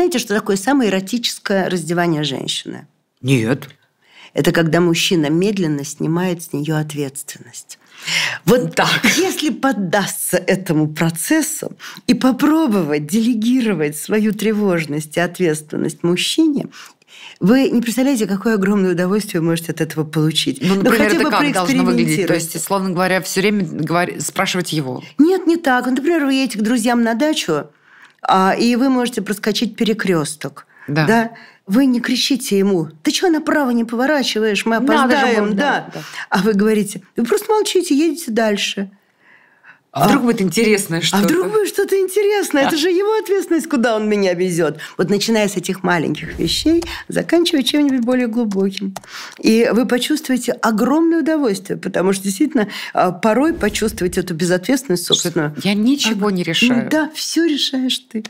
Знаете, что такое самое эротическое раздевание женщины? Нет. Это когда мужчина медленно снимает с нее ответственность. Вот так. Если поддастся этому процессу и попробовать делегировать свою тревожность и ответственность мужчине, вы не представляете, какое огромное удовольствие вы можете от этого получить. Ну, например, ну, хотя это как должно выглядеть? То есть, словно говоря, все время говор... спрашивать его. Нет, не так. Например, вы едете к друзьям на дачу, а, и вы можете проскочить перекресток. Да. да? Вы не кричите ему, ты что направо не поворачиваешь, мы опоздаем, Надо же, да. да. А вы говорите, вы просто молчите, едете дальше. А, а вдруг будет интересное что-то? А вдруг будет что-то интересное? Это же его ответственность, куда он меня везет. Вот начиная с этих маленьких вещей, заканчивая чем-нибудь более глубоким. И вы почувствуете огромное удовольствие, потому что действительно а, порой почувствовать эту безответственность собственно, Я ничего а, не решаю. Ну да, все решаешь ты.